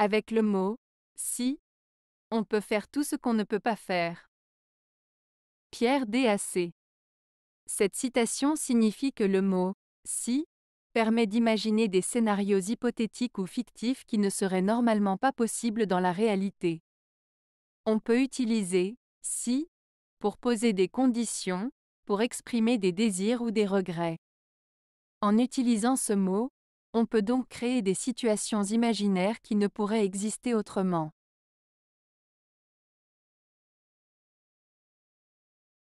Avec le mot si, on peut faire tout ce qu'on ne peut pas faire. Pierre DAC. Cette citation signifie que le mot si permet d'imaginer des scénarios hypothétiques ou fictifs qui ne seraient normalement pas possibles dans la réalité. On peut utiliser si pour poser des conditions, pour exprimer des désirs ou des regrets. En utilisant ce mot, on peut donc créer des situations imaginaires qui ne pourraient exister autrement.